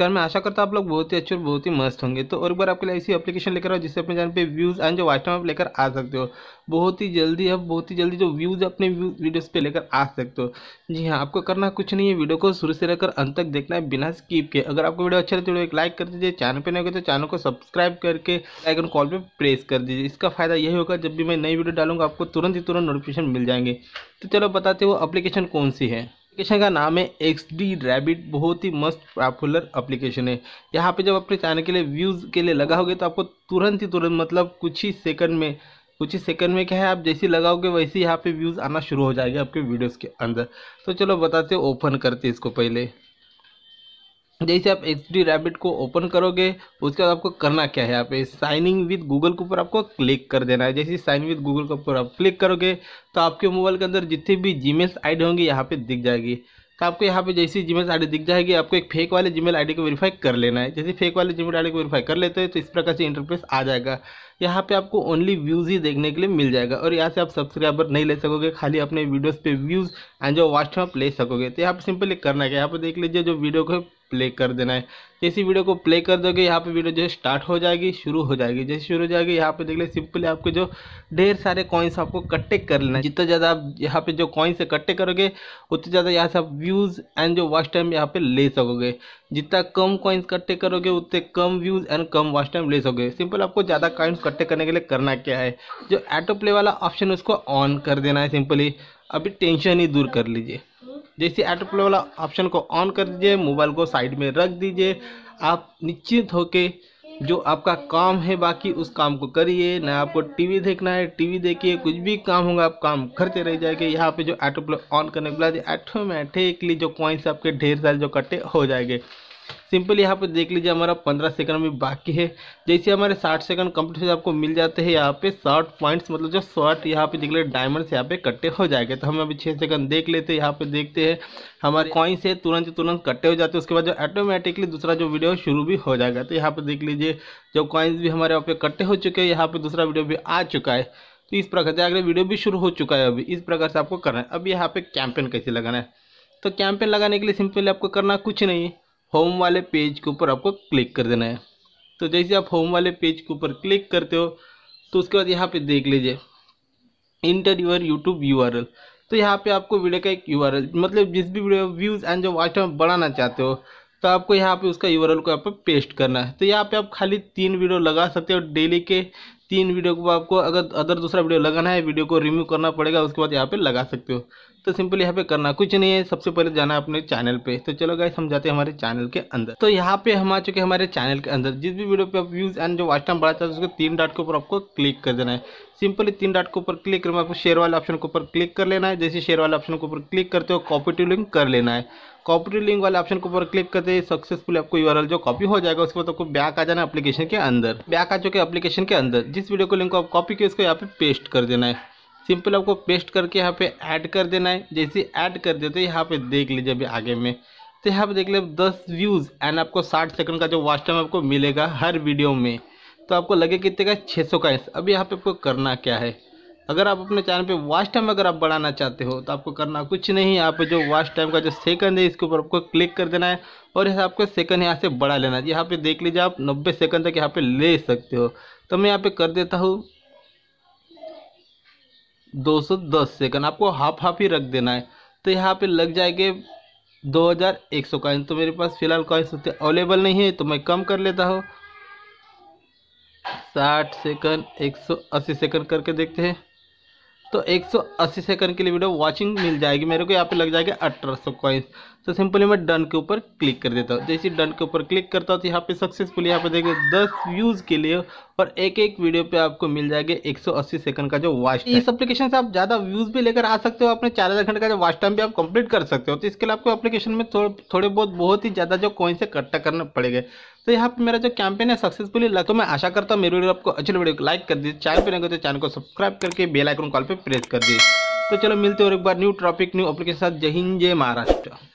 नमस्कार मैं आशा करता हूँ आप लोग बहुत ही अच्छे और बहुत ही मस्त होंगे तो और एक बार आपके लिए ऐसी एप्लीकेशन लेकर आओ जिससे अपने चैनल पे व्यूज़ एंड जो वाइट टाइम आप लेकर आ सकते हो बहुत ही जल्दी आप बहुत ही जल्दी जो व्यूज़ अपने वीडियोस पे लेकर आ सकते हो जी हाँ आपको करना कुछ नहीं है वीडियो को शुरू से लेकर अंत तक देखना है बिना स्कीप के अगर आपको वीडियो अच्छा है तो एक लाइक कर दीजिए चैनल पर नहीं होगा तो चैनल को सब्सक्राइब करके आइकन कॉल पर प्रेस कर दीजिए इसका फायदा यही होगा जब भी मैं नई वीडियो डालूंगा आपको तुरंत ही तुरंत नोटिफिकेशन मिल जाएंगे तो चलो बताते हो अप्लीकेशन कौन सी है एप्लीकेशन का नाम है एक्स डी रेबिट बहुत ही मस्त पॉपुलर एप्लीकेशन है यहाँ पे जब अपने चैनल के लिए व्यूज़ के लिए लगाओगे तो आपको तुरंत ही तुरंत मतलब कुछ ही सेकंड में कुछ ही सेकंड में क्या है आप जैसे लगाओगे वैसे ही यहाँ पे व्यूज़ आना शुरू हो जाएगा आपके वीडियोज़ के अंदर तो चलो बताते ओपन करते इसको पहले जैसे आप एच डी रैबिट को ओपन करोगे उसके बाद आपको करना क्या है यहाँ पे साइनिंग विद गूगल के ऊपर आपको क्लिक कर देना है जैसे साइन विद गूगल के ऊपर आप क्लिक करोगे तो आपके मोबाइल के अंदर जितनी भी जीमेल आई होंगी यहाँ पे दिख जाएगी तो आपको यहाँ पे जैसी आई डी दिख जाएगी आपको एक फेक वाले जी मेल को वेरीफाई कर लेना है जैसे फेक वाले आई डी को वेरीफाई कर लेते हैं तो इस प्रकार से इंटरफेस आ जाएगा यहाँ पे आपको ओनली व्यूज़ ही देखने के लिए मिल जाएगा और यहाँ से आप सब्सक्राइबर नहीं ले सकोगे खाली अपने वीडियोस पे व्यूज़ एंड जो वॉच आप ले सकोगे तो यहाँ पे सिंपली करना है यहाँ पे देख लीजिए जो वीडियो को प्ले कर देना है जैसे वीडियो तो को प्ले कर दोगे यहाँ पे वीडियो जो है स्टार्ट हो जाएगी शुरू हो जाएगी जैसे शुरू हो जाएगी यहाँ पे देख ले सिंपली आपके जो ढेर सारे कॉइन्स आपको कट्टे कर लेना है जितना ज़्यादा आप यहाँ पे जो कॉइन्स इकट्ठे करोगे उतना ज़्यादा यहाँ से आप व्यूज़ एंड जो वॉच टाइम यहाँ पे ले सकोगे जितना कम कॉइन्स इकट्ठे करोगे उतने कम व्यूज़ एंड कम वॉच टाइम ले सकोगे सिंपल आपको ज़्यादा कॉइन्स इकट्ठे करने के लिए करना क्या है जो ऑटो प्ले वाला ऑप्शन उसको ऑन कर देना है सिंपली अभी टेंशन ही दूर कर लीजिए जैसे ऑटो प्ले वाला ऑप्शन को ऑन कर दीजिए मोबाइल को साइड में रख दीजिए आप निश्चित होके जो आपका काम है बाकी उस काम को करिए ना आपको टीवी देखना है टीवी देखिए कुछ भी काम होगा आप काम करते रह जाएंगे यहाँ पे जो ऑटो प्ले ऑन करने के बाद ऑटोमेटिकली जो कॉइन्स आपके ढेर सारे जो कट्टे हो जाएंगे सिंपल यहाँ पे देख लीजिए हमारा पंद्रह सेकंड में बाकी है जैसे हमारे साठ सेकंड कंप्लीट हो जाए आपको मिल जाते हैं यहाँ पे शॉर्ट पॉइंट्स मतलब जो शॉर्ट यहाँ पे देख रहे डायमंड्स यहाँ पे कट्टे हो जाएंगे तो हम अभी छः सेकंड देख लेते हैं यहाँ पे देखते हैं हमारे कॉइन से तुरंत तुरंत कट्टे हो जाते हैं उसके बाद जो ऑटोमेटिकली दूसरा जो वीडियो शुरू भी हो जाएगा तो यहाँ पर देख लीजिए जो कॉइन्स भी हमारे यहाँ पे कट्टे हो चुके हैं यहाँ पर दूसरा वीडियो भी आ चुका है तो इस प्रकार से अगले वीडियो भी शुरू हो चुका है अभी इस प्रकार से आपको करना है अभी यहाँ पर कैंपेन कैसे लगाना है तो कैंपेन लगाने के लिए सिंपली आपको करना कुछ नहीं है होम वाले पेज के ऊपर आपको क्लिक कर देना है तो जैसे आप होम वाले पेज के ऊपर क्लिक करते हो तो उसके बाद यहाँ पे देख लीजिए इंटर यूर यूट्यूब यू तो यहाँ पे आपको वीडियो का एक यू मतलब जिस भी वीडियो व्यूज़ एंड जो वाइट टाइम बढ़ाना चाहते हो तो आपको यहाँ पे उसका यू को यहाँ पेस्ट करना है तो यहाँ पे आप खाली तीन वीडियो लगा सकते हो डेली के तीन वीडियो को आपको अगर अदर दूसरा वीडियो लगाना है वीडियो को रिमूव करना पड़ेगा उसके बाद यहाँ पे लगा सकते हो तो सिंपली यहाँ पे करना कुछ नहीं है सबसे पहले जाना अपने चैनल पे तो चलो गाइस हम जाते हैं हमारे चैनल के अंदर तो यहाँ पे हम आ चुके हैं हमारे चैनल के अंदर जिस भी वीडियो पे आप व्यूज एंड जो वाच टाइम बढ़ा चाहते हो उसको तीन डॉट के ऊपर आपको क्लिक कर देना है सिंपली तीन डॉट के ऊपर क्लिक करना आपको शेयर वाले ऑप्शन के ऊपर क्लिक कर लेना है जैसे शेयर वाले ऑप्शन के ऊपर क्लिक करते हो कॉपी टू लिंक कर लेना है कॉपी टू लिंक वाले ऑप्शन के ऊपर क्लिक करते हैं सक्सेसफुल आपको यूआरएल जो कॉपी हो जाएगा उसके बाद आपको बैक आ जाना एप्लीकेशन के अंदर बैक आ चुके एप्लीकेशन के अंदर जिस वीडियो को लिंक को आप कॉपी किए उसको यहाँ पे पेस्ट कर देना है सिंपल आपको पेस्ट करके यहाँ पे ऐड कर देना है जैसे ऐड कर देते यहाँ पे देख लीजिए अभी आगे में तो यहाँ पे देख लीजिए दस व्यूज़ एंड आपको साठ सेकंड का जो वॉच टाइम आपको मिलेगा हर वीडियो में तो आपको लगे कितने का छः सौ का अभी यहाँ पे आपको करना क्या है अगर आप अपने चैनल पर वॉच टाइम अगर आप बढ़ाना चाहते हो तो आपको करना कुछ नहीं यहाँ पे जो वॉच टाइम का जो सेकंड है इसके ऊपर आपको क्लिक कर देना है और यहाँ आपको सेकंड यहाँ से बढ़ा लेना है यहाँ पे देख लीजिए आप नब्बे सेकंड तक यहाँ पे ले सकते हो तो मैं यहाँ पे कर देता हूँ 210 सेकंड आपको हाफ हाफ ही रख देना है तो यहाँ पे लग जाएंगे 2100 कॉइन तो मेरे पास फ़िलहाल कॉइन्स होते अवेलेबल नहीं है तो मैं कम कर लेता हूँ साठ सेकंड 180 सेकंड करके देखते हैं तो 180 सेकंड के लिए वीडियो वाचिंग मिल जाएगी मेरे को यहाँ पे लग जाएगा अठारह सौ कॉइंस तो सिंपली मैं डन के ऊपर क्लिक कर देता हूँ जैसे डन के ऊपर क्लिक करता हूँ तो यहाँ पे सक्सेसफुली यहाँ पे देखिए 10 व्यूज़ के लिए और एक एक वीडियो पे आपको मिल जाएगा 180 सेकंड का जो वॉच इस एप्लीकेशन से आप ज़्यादा व्यूज़ भी लेकर आ सकते हो अपने चार हज़ार घंटे का जो वॉच टाइम भी आप कंप्लीट कर सकते हो तो इसके लिए आपको एप्लीकेशन में थोड़े बहुत बहुत ही ज़्यादा जो कॉइन से इकट्ठा करना पड़ेगा तो यहाँ पे मेरा जो कैंपेन है सक्सेसफुली लगा तो मैं आशा करता हूँ मेरी वीडियो आपको अच्छी वीडियो को लाइक कर दी चैनल पर नहीं करते तो चैनल को सब्सक्राइब करके बेल आइकन कॉल पर प्रेस कर दी तो चलो मिलते और एक बार न्यू टॉपिक न्यू अपलिकेशन साथ जय हिंद जय महाराष्ट्र